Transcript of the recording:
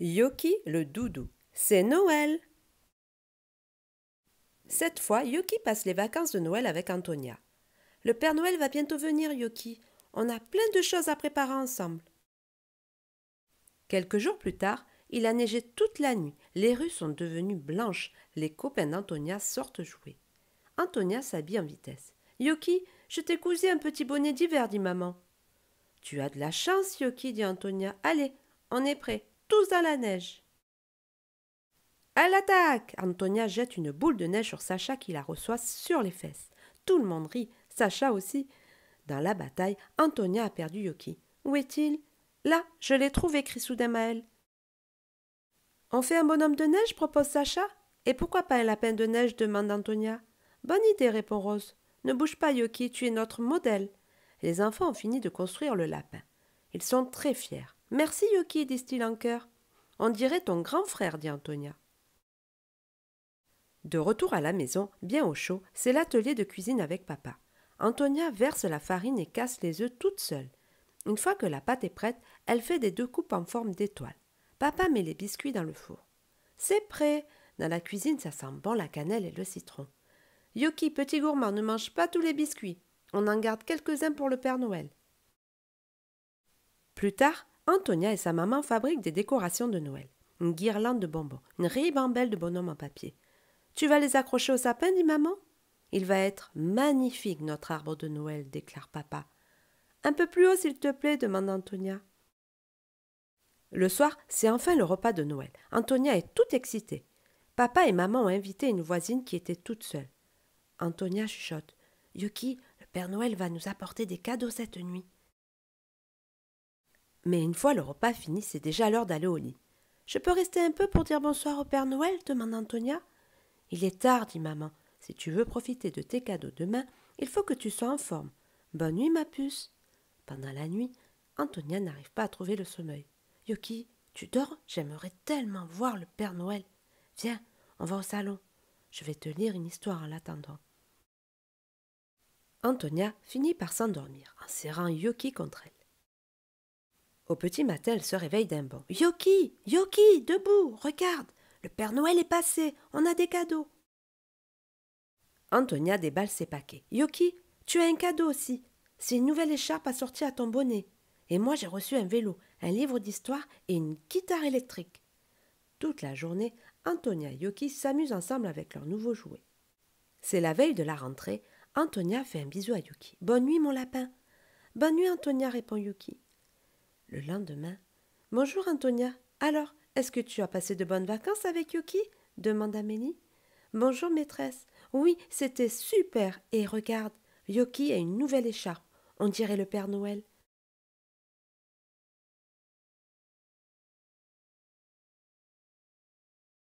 Yoki le doudou. C'est Noël Cette fois, Yoki passe les vacances de Noël avec Antonia. Le Père Noël va bientôt venir, Yoki. On a plein de choses à préparer ensemble. Quelques jours plus tard, il a neigé toute la nuit. Les rues sont devenues blanches. Les copains d'Antonia sortent jouer. Antonia s'habille en vitesse. Yoki, je t'ai cousu un petit bonnet d'hiver, dit maman. Tu as de la chance, Yoki, dit Antonia. Allez, on est prêts tous dans la neige. À l'attaque Antonia jette une boule de neige sur Sacha qui la reçoit sur les fesses. Tout le monde rit, Sacha aussi. Dans la bataille, Antonia a perdu Yoki. Où est-il Là, je l'ai trouvé, crie soudain Maël. On fait un bonhomme de neige, propose Sacha. Et pourquoi pas un lapin de neige demande Antonia. Bonne idée, répond Rose. Ne bouge pas, Yoki, tu es notre modèle. Les enfants ont fini de construire le lapin. Ils sont très fiers. Merci, Yuki, disent-ils en chœur. On dirait ton grand frère, dit Antonia. De retour à la maison, bien au chaud, c'est l'atelier de cuisine avec papa. Antonia verse la farine et casse les œufs toute seule. Une fois que la pâte est prête, elle fait des deux coupes en forme d'étoile. Papa met les biscuits dans le four. C'est prêt. Dans la cuisine, ça sent bon la cannelle et le citron. Yoki, petit gourmand, ne mange pas tous les biscuits. On en garde quelques-uns pour le Père Noël. Plus tard, Antonia et sa maman fabriquent des décorations de Noël. Une guirlande de bonbons, une ribambelle de bonhommes en papier. Tu vas les accrocher au sapin, dit maman. Il va être magnifique, notre arbre de Noël, déclare papa. Un peu plus haut, s'il te plaît, demande Antonia. Le soir, c'est enfin le repas de Noël. Antonia est toute excitée. Papa et maman ont invité une voisine qui était toute seule. Antonia chuchote. Yuki, le Père Noël va nous apporter des cadeaux cette nuit. Mais une fois le repas fini, c'est déjà l'heure d'aller au lit. Je peux rester un peu pour dire bonsoir au Père Noël demande Antonia. Il est tard, dit maman. Si tu veux profiter de tes cadeaux demain, il faut que tu sois en forme. Bonne nuit, ma puce. Pendant la nuit, Antonia n'arrive pas à trouver le sommeil. Yoki, tu dors J'aimerais tellement voir le Père Noël. Viens, on va au salon. Je vais te lire une histoire en l'attendant. Antonia finit par s'endormir en serrant Yuki contre elle. Au petit matin, elle se réveille d'un bond. Yoki Yoki Debout Regarde Le Père Noël est passé On a des cadeaux Antonia déballe ses paquets. Yoki, tu as un cadeau aussi. C'est une nouvelle écharpe assortie à ton bonnet. Et moi, j'ai reçu un vélo, un livre d'histoire et une guitare électrique. Toute la journée, Antonia et Yoki s'amusent ensemble avec leur nouveau jouet. C'est la veille de la rentrée. Antonia fait un bisou à Yuki. Bonne nuit, mon lapin. Bonne nuit, Antonia, répond Yuki. Le lendemain. Bonjour, Antonia. Alors, est-ce que tu as passé de bonnes vacances avec Yuki demanda Amélie. Bonjour, maîtresse. Oui, c'était super. Et regarde, Yoki a une nouvelle écharpe. On dirait le Père Noël.